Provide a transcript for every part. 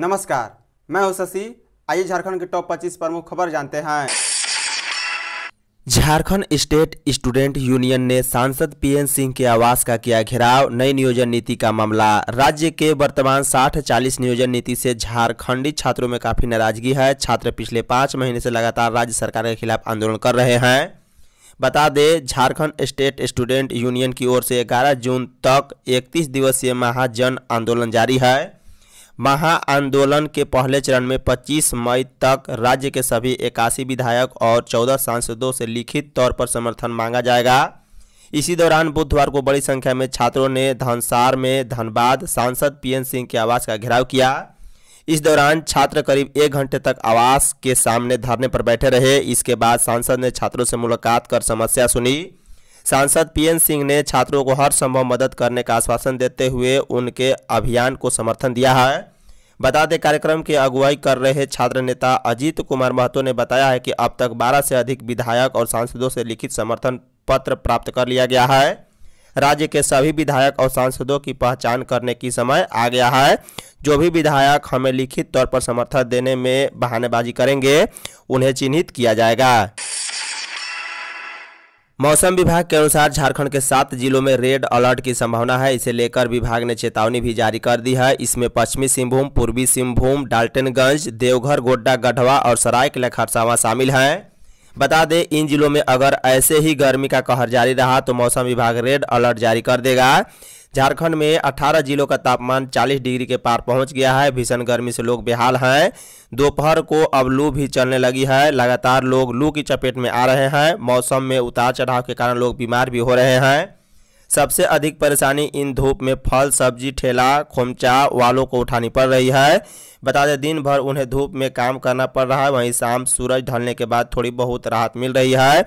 नमस्कार मैं हूं शशि आइए झारखंड के टॉप 25 प्रमुख खबर जानते हैं झारखंड स्टेट स्टूडेंट यूनियन ने सांसद पीएन सिंह के आवास का किया घेराव नई नियोजन नीति का मामला राज्य के वर्तमान 60-40 नियोजन नीति से झारखंडी छात्रों में काफी नाराजगी है छात्र पिछले पांच महीने से लगातार राज्य सरकार के खिलाफ आंदोलन कर रहे हैं बता दें झारखंड स्टेट स्टूडेंट यूनियन की ओर से 11 जून तक 31 दिवसीय महाजन आंदोलन जारी है महाआंदोलन के पहले चरण में 25 मई तक राज्य के सभी इक्यासी विधायक और 14 सांसदों से लिखित तौर पर समर्थन मांगा जाएगा इसी दौरान बुधवार को बड़ी संख्या में छात्रों ने धनसार में धनबाद सांसद पीएन सिंह के आवास का घेराव किया इस दौरान छात्र करीब एक घंटे तक आवास के सामने धरने पर बैठे रहे इसके बाद सांसद ने छात्रों से मुलाकात कर समस्या सुनी सांसद पीएन सिंह ने छात्रों को हर संभव मदद करने का आश्वासन देते हुए उनके अभियान को समर्थन दिया है बता दें कार्यक्रम की अगुवाई कर रहे छात्र नेता अजीत कुमार महतो ने बताया है कि अब तक 12 से अधिक विधायक और सांसदों से लिखित समर्थन पत्र प्राप्त कर लिया गया है राज्य के सभी विधायक और सांसदों की पहचान करने की समय आ गया है जो भी विधायक हमें लिखित तौर पर समर्थन देने में बहानेबाजी करेंगे उन्हें चिन्हित किया जाएगा मौसम विभाग के अनुसार झारखंड के सात जिलों में रेड अलर्ट की संभावना है इसे लेकर विभाग ने चेतावनी भी जारी कर दी है इसमें पश्चिमी सिंहभूम पूर्वी सिंहभूम डाल्टनगंज देवघर गोड्डा गढ़वा और सरायकला खरसावा शामिल हैं बता दें इन जिलों में अगर ऐसे ही गर्मी का कहर जारी रहा तो मौसम विभाग रेड अलर्ट जारी कर देगा झारखंड में 18 जिलों का तापमान 40 डिग्री के पार पहुंच गया है भीषण गर्मी से लोग बेहाल हैं दोपहर को अब लू भी चलने लगी है लगातार लोग लू की चपेट में आ रहे हैं मौसम में उतार चढ़ाव के कारण लोग बीमार भी हो रहे हैं सबसे अधिक परेशानी इन धूप में फल सब्जी ठेला खोमचा वालों को उठानी पड़ रही है बता दें दिन भर उन्हें धूप में काम करना पड़ रहा है वहीं शाम सूरज ढलने के बाद थोड़ी बहुत राहत मिल रही है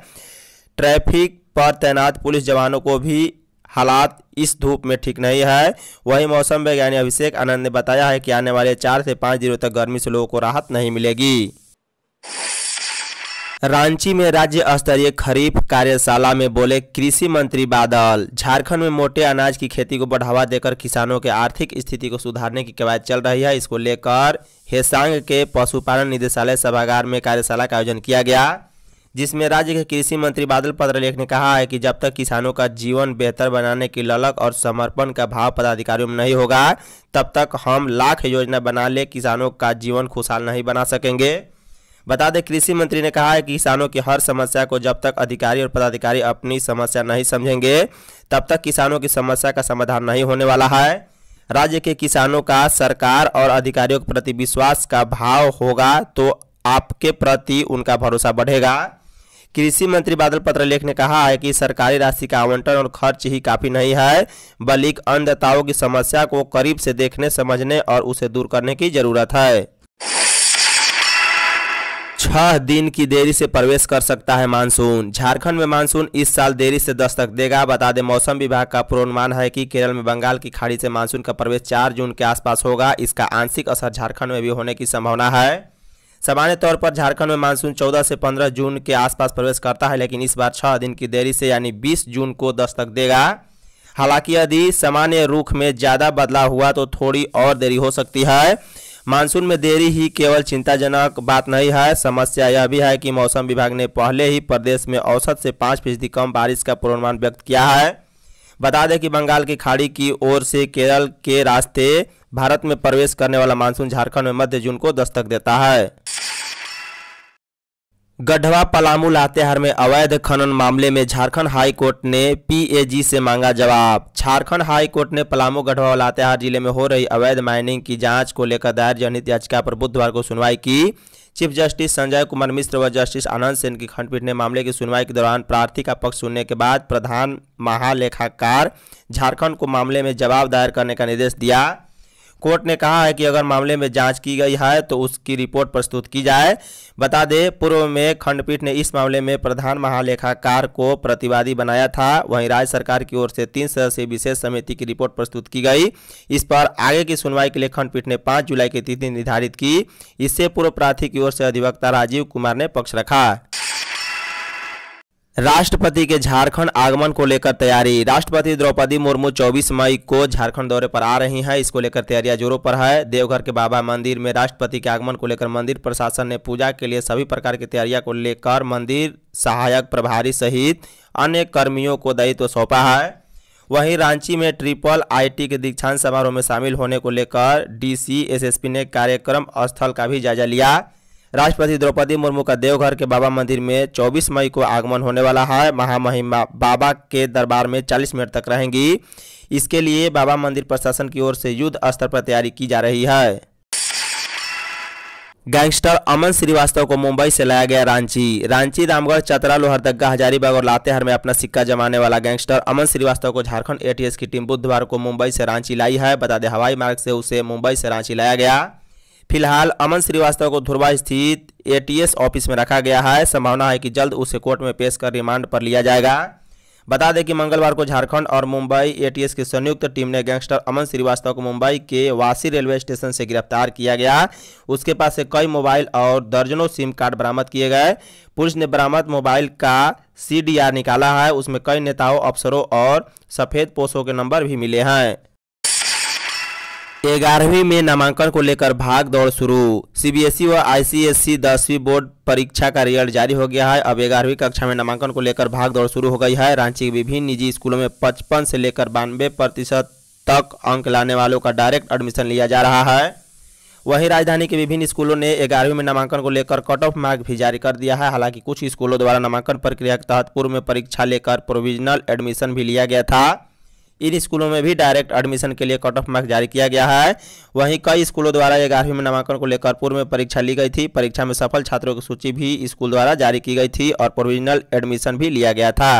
ट्रैफिक पर तैनात पुलिस जवानों को भी हालात इस धूप में ठीक नहीं है वही मौसम वैज्ञानिक अभिषेक आनंद ने बताया है कि आने वाले चार से पाँच दिनों तक गर्मी से लोगों को राहत नहीं मिलेगी रांची में राज्य स्तरीय खरीफ कार्यशाला में बोले कृषि मंत्री बादल झारखंड में मोटे अनाज की खेती को बढ़ावा देकर किसानों के आर्थिक स्थिति को सुधारने की कवायद चल रही है इसको लेकर हेसांग के पशुपालन निदेशालय सभागार में कार्यशाला का आयोजन किया गया जिसमें राज्य के कृषि मंत्री बादल पत्रलेख ने कहा है कि जब तक किसानों का जीवन बेहतर बनाने की ललक और समर्पण का भाव पदाधिकारियों में नहीं होगा तब तक हम लाख योजना बना ले किसानों का जीवन खुशहाल नहीं बना सकेंगे बता दें कृषि मंत्री ने कहा है कि किसानों की हर समस्या को जब तक अधिकारी और पदाधिकारी अपनी समस्या नहीं समझेंगे तब तक किसानों की समस्या का समाधान नहीं होने वाला है राज्य के किसानों का सरकार और अधिकारियों के प्रति विश्वास का भाव होगा तो आपके प्रति उनका भरोसा बढ़ेगा कृषि मंत्री बादल पत्रलेख ने कहा है कि सरकारी राशि का आवंटन और खर्च ही काफ़ी नहीं है बल्कि अन्नदाताओं की समस्या को करीब से देखने समझने और उसे दूर करने की जरूरत है छह दिन की देरी से प्रवेश कर सकता है मानसून झारखंड में मानसून इस साल देरी से दस्तक देगा बता दें मौसम विभाग का पूर्वानुमान है कि केरल में बंगाल की खाड़ी से मानसून का प्रवेश 4 जून के आसपास होगा इसका आंशिक असर झारखंड में भी होने की संभावना है सामान्य तौर पर झारखंड में मानसून 14 से 15 जून के आसपास प्रवेश करता है लेकिन इस बार छह दिन की देरी से यानी 20 जून को दस्तक देगा हालांकि यदि सामान्य रुख में ज़्यादा बदलाव हुआ तो थोड़ी और देरी हो सकती है मानसून में देरी ही केवल चिंताजनक बात नहीं है समस्या यह भी है कि मौसम विभाग ने पहले ही प्रदेश में औसत से पाँच फीसदी कम बारिश का पूर्वानुमान व्यक्त किया है बता दें कि बंगाल की खाड़ी की ओर से केरल के रास्ते भारत में प्रवेश करने वाला मानसून झारखंड में मध्य जून को दस्तक देता है गढ़वा पलामू लातेहार में अवैध खनन मामले में झारखंड हाई कोर्ट ने पीएजी से मांगा जवाब झारखंड हाई कोर्ट ने पलामू गढ़वा लातेहार जिले में हो रही अवैध माइनिंग की जांच को लेकर दायर जनहित याचिका पर बुधवार को सुनवाई की चीफ जस्टिस संजय कुमार मिश्र व जस्टिस आनंद सेन की खंडपीठ ने मामले की सुनवाई के दौरान प्रार्थी का पक्ष सुनने के बाद प्रधान महालेखाकार झारखंड को मामले में जवाब दायर करने का निर्देश दिया कोर्ट ने कहा है कि अगर मामले में जांच की गई है तो उसकी रिपोर्ट प्रस्तुत की जाए बता दें पूर्व में खंडपीठ ने इस मामले में प्रधान महालेखाकार को प्रतिवादी बनाया था वहीं राज्य सरकार की ओर से तीन सदस्यीय विशेष समिति की रिपोर्ट प्रस्तुत की गई इस पर आगे की सुनवाई के लिए खंडपीठ ने पाँच जुलाई की तिथि निर्धारित की इससे पूर्व प्रार्थी की ओर से अधिवक्ता राजीव कुमार ने पक्ष रखा राष्ट्रपति के झारखंड आगमन को लेकर तैयारी राष्ट्रपति द्रौपदी मुर्मू 24 मई को झारखंड दौरे पर आ रही हैं इसको लेकर तैयारियां जोरों पर है देवघर के बाबा मंदिर में राष्ट्रपति के आगमन को लेकर मंदिर प्रशासन ने पूजा के लिए सभी प्रकार की तैयारियां को लेकर मंदिर सहायक प्रभारी सहित अन्य कर्मियों को दायित्व तो सौंपा है वहीं रांची में ट्रिपल आई के दीक्षांत समारोह में शामिल होने को लेकर डी सी ने कार्यक्रम स्थल का भी जायजा लिया राष्ट्रपति द्रौपदी मुर्मू का देवघर के बाबा मंदिर में 24 मई को आगमन होने वाला है महामहिमा बाबा के दरबार में 40 मिनट तक रहेंगी इसके लिए बाबा मंदिर प्रशासन की ओर से युद्ध स्तर पर तैयारी की जा रही है गैंगस्टर अमन श्रीवास्तव को मुंबई से लाया गया रांची रांची रामगढ़ चतरा लोहरदग्गा हजारीबाग और लातेहार में अपना सिक्का जमाने वाला गैंगस्टर अमन श्रीवास्तव को झारखंड एटीएस की टीम बुधवार को मुंबई से रांची लाई है बता दें हवाई मार्ग से उसे मुंबई से रांची लाया गया फिलहाल अमन श्रीवास्तव को धुरवा स्थित एटीएस ऑफिस में रखा गया है संभावना है कि जल्द उसे कोर्ट में पेश कर रिमांड पर लिया जाएगा बता दें कि मंगलवार को झारखंड और मुंबई एटीएस की संयुक्त टीम ने गैंगस्टर अमन श्रीवास्तव को मुंबई के वासी रेलवे स्टेशन से गिरफ्तार किया गया उसके पास से कई मोबाइल और दर्जनों सिम कार्ड बरामद किए गए पुलिस ने बरामद मोबाइल का सीडीआर निकाला है उसमें कई नेताओं अफसरों और सफेद पोषों के नंबर भी मिले हैं ग्यारहवीं में नामांकन को लेकर भाग दौड़ शुरू सीबीएसई व आईसीएसई दसवीं बोर्ड परीक्षा का रिजल्ट जारी हो गया है अब ग्यारहवीं कक्षा में नामांकन को लेकर भाग दौड़ शुरू हो गई है रांची के विभिन्न निजी स्कूलों में पचपन से लेकर बानवे प्रतिशत तक अंक लाने वालों का डायरेक्ट एडमिशन लिया जा रहा है वहीं राजधानी के विभिन्न स्कूलों ने ग्यारहवीं में नामांकन को लेकर कट ऑफ मार्क भी जारी कर दिया है हालांकि कुछ स्कूलों द्वारा नामांकन प्रक्रिया के तहत पूर्व में परीक्षा लेकर प्रोविजनल एडमिशन भी लिया गया था इन स्कूलों में भी डायरेक्ट एडमिशन के लिए कट ऑफ मार्क्स जारी किया गया है वहीं कई स्कूलों द्वारा ग्यारहवीं में नामांकन को लेकर पूर्व में परीक्षा ली गई थी परीक्षा में सफल छात्रों की सूची भी स्कूल द्वारा जारी की गई थी और प्रोविजनल एडमिशन भी लिया गया था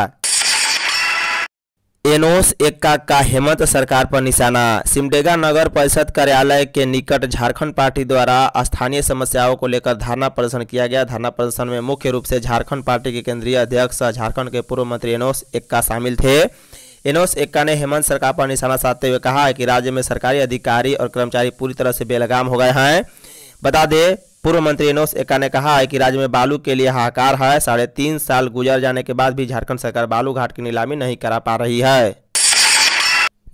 एनोस एक्का का हेमंत सरकार पर निशाना सिमडेगा नगर परिषद कार्यालय के निकट झारखंड पार्टी द्वारा स्थानीय समस्याओं को लेकर धरना प्रदर्शन किया गया धरना प्रदर्शन में मुख्य रूप से झारखंड पार्टी के केंद्रीय अध्यक्ष झारखंड के पूर्व मंत्री एनोस एक्का शामिल थे एनोस एक्का ने हेमंत सरकार पर निशाना साधते हुए कहा है कि राज्य में सरकारी अधिकारी और कर्मचारी पूरी तरह से बेलगाम हो गए हैं बता दें पूर्व मंत्री एनोस एक्का ने कहा है कि राज्य में बालू के लिए हाहाकार है साढ़े तीन साल गुजर जाने के बाद भी झारखंड सरकार बालू घाट की नीलामी नहीं करा पा रही है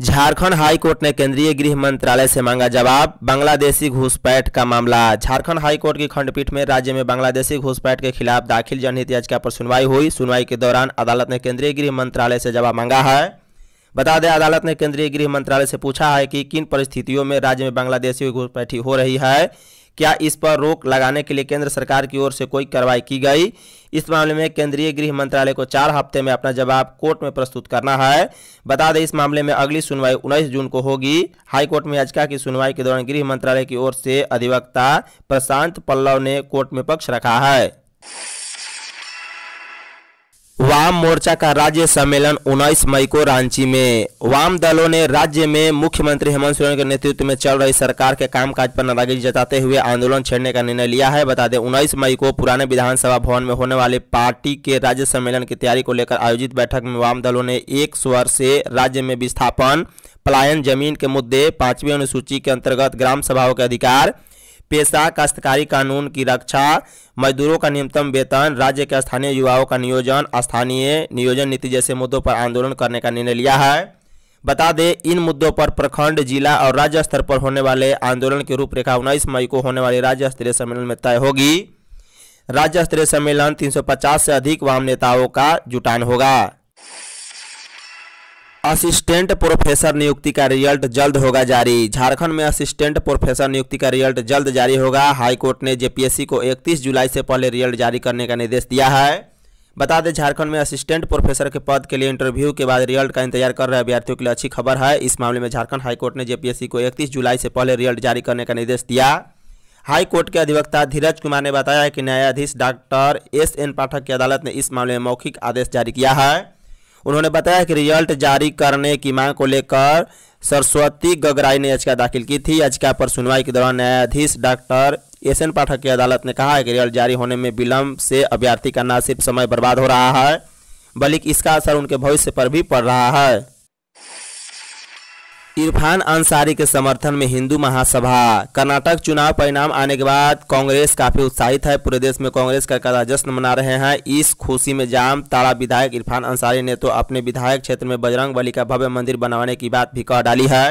झारखंड हाई कोर्ट ने केंद्रीय गृह मंत्रालय से मांगा जवाब बांग्लादेशी घुसपैठ का मामला झारखंड हाई कोर्ट की खंडपीठ में राज्य में बांग्लादेशी घुसपैठ के खिलाफ दाखिल जनहित याचिका पर सुनवाई हुई सुनवाई के दौरान अदालत ने केंद्रीय गृह मंत्रालय से जवाब मांगा है बता दें अदालत ने केंद्रीय गृह मंत्रालय से पूछा है कि किन परिस्थितियों में राज्य में बांग्लादेशी घुसपैठी हो रही है क्या इस पर रोक लगाने के लिए केंद्र सरकार की ओर से कोई कार्रवाई की गई इस मामले में केंद्रीय गृह मंत्रालय को चार हफ्ते में अपना जवाब कोर्ट में प्रस्तुत करना है बता दें इस मामले में अगली सुनवाई 19 जून को होगी हाईकोर्ट में याचिका की सुनवाई के दौरान गृह मंत्रालय की ओर से अधिवक्ता प्रशांत पल्लव ने कोर्ट में पक्ष रखा है वाम मोर्चा का राज्य सम्मेलन 19 मई को रांची में वाम दलों ने राज्य में मुख्यमंत्री हेमंत सोरेन के नेतृत्व में चल रही सरकार के कामकाज पर नाराजगी जताते हुए आंदोलन छेड़ने का निर्णय लिया है बता दें 19 मई को पुराने विधानसभा भवन में होने वाले पार्टी के राज्य सम्मेलन की तैयारी को लेकर आयोजित बैठक में वाम दलों ने एक स्वर से राज्य में विस्थापन पलायन जमीन के मुद्दे पांचवी अनुसूची के अंतर्गत ग्राम सभाओं के अधिकार पेशा काश्तकारी कानून की रक्षा मजदूरों का न्यूनतम वेतन राज्य के स्थानीय युवाओं का नियोजन स्थानीय नियोजन नीति जैसे मुद्दों पर आंदोलन करने का निर्णय लिया है बता दें इन मुद्दों पर प्रखंड जिला और राज्य स्तर पर होने वाले आंदोलन की रूपरेखा उन्नीस मई को होने वाले राज्य स्तरीय सम्मेलन में तय होगी राज्य स्तरीय सम्मेलन 350 से अधिक वाम नेताओं का जुटान होगा असिस्टेंट प्रोफेसर नियुक्ति का रिजल्ट जल्द होगा जारी झारखंड में असिस्टेंट प्रोफेसर नियुक्ति का रिजल्ट जल्द जारी होगा हाईकोर्ट ने जेपीएससी को 31 जुलाई से पहले रिजल्ट जारी करने का निर्देश दिया है बता दें झारखंड में असिस्टेंट प्रोफेसर के पद के लिए इंटरव्यू के बाद रिजल्ट का इंतजार कर रहे अभ्यर्थियों के लिए अच्छी खबर है इस मामले में झारखंड हाईकोर्ट ने जेपीएससी को इकतीस जुलाई से पहले रिजल्ट जारी करने का निर्देश दिया हाई कोर्ट के अधिवक्ता धीरज कुमार ने बताया कि न्यायाधीश डॉक्टर एस एन पाठक की अदालत ने इस मामले में मौखिक आदेश जारी किया है उन्होंने बताया कि रिजल्ट जारी करने की मांग को लेकर सरस्वती गगराई ने याचिका दाखिल की थी याचिका पर सुनवाई के दौरान न्यायाधीश डॉक्टर एस एन पाठक की अदालत ने कहा है कि रिजल्ट जारी होने में विलंब से अभ्यर्थी का न सिर्फ समय बर्बाद हो रहा है बल्कि इसका असर उनके भविष्य पर भी पड़ रहा है इरफान अंसारी के समर्थन में हिंदू महासभा कर्नाटक चुनाव परिणाम आने के बाद कांग्रेस काफी उत्साहित है पूरे देश में कांग्रेस का कदा जश्न मना रहे हैं इस खुशी में जाम तारा विधायक इरफान अंसारी ने तो अपने विधायक क्षेत्र में बजरंग बली का भव्य मंदिर बनवाने की बात भी कह डाली है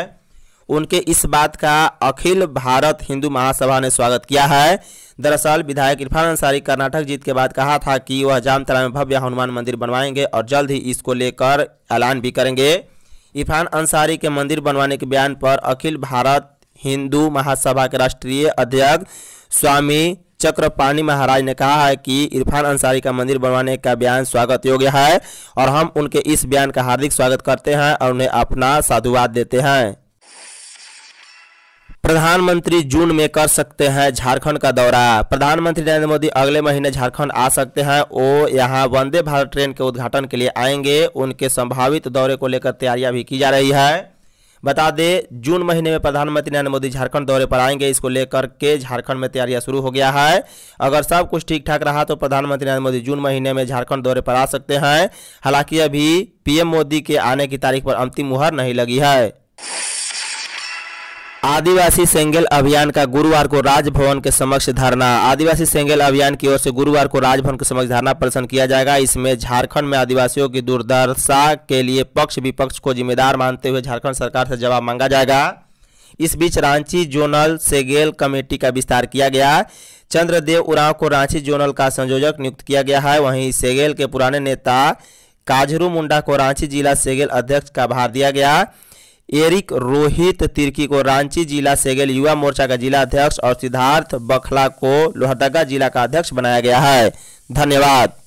उनके इस बात का अखिल भारत हिंदू महासभा ने स्वागत किया है दरअसल विधायक इरफान अंसारी कर्नाटक जीत के बाद कहा था कि वह जामतरा में भव्य हनुमान मंदिर बनवाएंगे और जल्द ही इसको लेकर ऐलान भी करेंगे इरफान अंसारी के मंदिर बनवाने के बयान पर अखिल भारत हिंदू महासभा के राष्ट्रीय अध्यक्ष स्वामी चक्रपाणी महाराज ने कहा है कि इरफान अंसारी का मंदिर बनवाने का बयान स्वागत योग्य है और हम उनके इस बयान का हार्दिक स्वागत करते हैं और उन्हें अपना साधुवाद देते हैं प्रधानमंत्री जून में कर सकते हैं झारखंड का दौरा प्रधानमंत्री नरेंद्र मोदी अगले महीने झारखंड आ सकते हैं वो यहाँ वंदे भारत ट्रेन के उद्घाटन के लिए आएंगे उनके संभावित दौरे को लेकर तैयारियां भी की जा रही है बता दें जून महीने में प्रधानमंत्री नरेंद्र मोदी झारखंड दौरे पर आएंगे इसको लेकर के झारखंड में तैयारियां शुरू हो गया है अगर सब कुछ ठीक ठाक रहा तो प्रधानमंत्री नरेंद्र मोदी जून महीने में झारखंड दौरे पर आ सकते हैं हालांकि अभी पीएम मोदी के आने की तारीख पर अंतिम मुहर नहीं लगी है आदिवासी सेंगेल अभियान का गुरुवार को राजभवन के समक्ष धरना आदिवासी सेंगेल अभियान की ओर से गुरुवार को राजभवन के समक्ष धरना प्रदर्शन किया जाएगा इसमें झारखंड में आदिवासियों की दुर्दशा के लिए पक्ष विपक्ष को जिम्मेदार मानते हुए झारखंड सरकार से जवाब मांगा जाएगा इस बीच रांची जोनल सेगेल कमेटी का विस्तार किया गया चंद्रदेव उराव को रांची जोनल का संयोजक नियुक्त किया गया है वहीं सेगेल के पुराने नेता काजरू मुंडा को रांची जिला सेगेल अध्यक्ष का भार दिया गया एरिक रोहित तिर्की को रांची जिला सेगेल युवा मोर्चा का जिला अध्यक्ष और सिद्धार्थ बखला को लोहरदगा जिला का अध्यक्ष बनाया गया है धन्यवाद